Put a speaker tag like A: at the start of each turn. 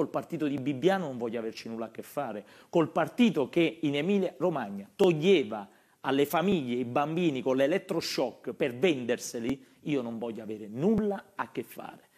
A: col partito di Bibbiano non voglio averci nulla a che fare, col partito che in Emilia Romagna toglieva alle famiglie i bambini con l'elettroshock per venderseli, io non voglio avere nulla a che fare.